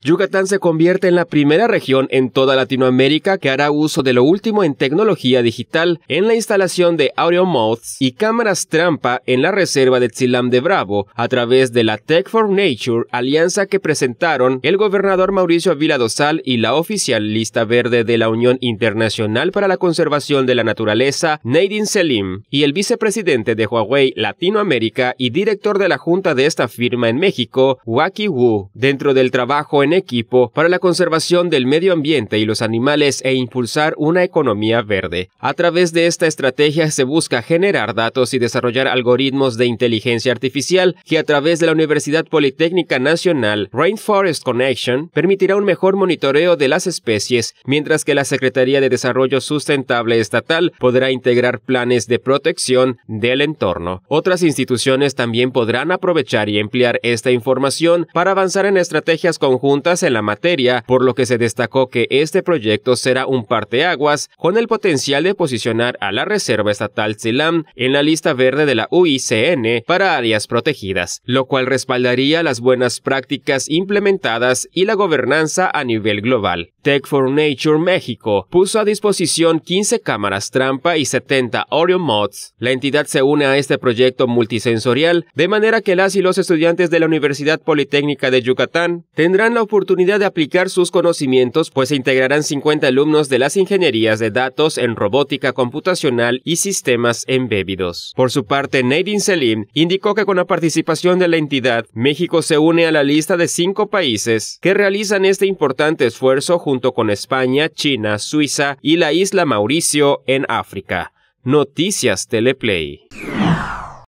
Yucatán se convierte en la primera región en toda Latinoamérica que hará uso de lo último en tecnología digital en la instalación de audio mods y cámaras trampa en la reserva de Tzilam de Bravo a través de la Tech for Nature, alianza que presentaron el gobernador Mauricio Avila Dosal y la oficial lista verde de la Unión Internacional para la Conservación de la Naturaleza, Nadine Selim, y el vicepresidente de Huawei Latinoamérica y director de la junta de esta firma en México, Waki Wu, dentro del trabajo en equipo para la conservación del medio ambiente y los animales e impulsar una economía verde. A través de esta estrategia se busca generar datos y desarrollar algoritmos de inteligencia artificial que a través de la Universidad Politécnica Nacional Rainforest Connection permitirá un mejor monitoreo de las especies, mientras que la Secretaría de Desarrollo Sustentable Estatal podrá integrar planes de protección del entorno. Otras instituciones también podrán aprovechar y emplear esta información para avanzar en estrategias conjuntas en la materia, por lo que se destacó que este proyecto será un parteaguas con el potencial de posicionar a la Reserva Estatal Silam en la lista verde de la UICN para áreas protegidas, lo cual respaldaría las buenas prácticas implementadas y la gobernanza a nivel global. Tech for Nature México puso a disposición 15 cámaras trampa y 70 Oreo Mods. La entidad se une a este proyecto multisensorial de manera que las y los estudiantes de la Universidad Politécnica de Yucatán tendrán la oportunidad de aplicar sus conocimientos, pues se integrarán 50 alumnos de las ingenierías de datos en robótica computacional y sistemas embebidos. Por su parte, Nadine Selim indicó que con la participación de la entidad, México se une a la lista de cinco países que realizan este importante esfuerzo junto con España, China, Suiza y la isla Mauricio en África. Noticias Teleplay.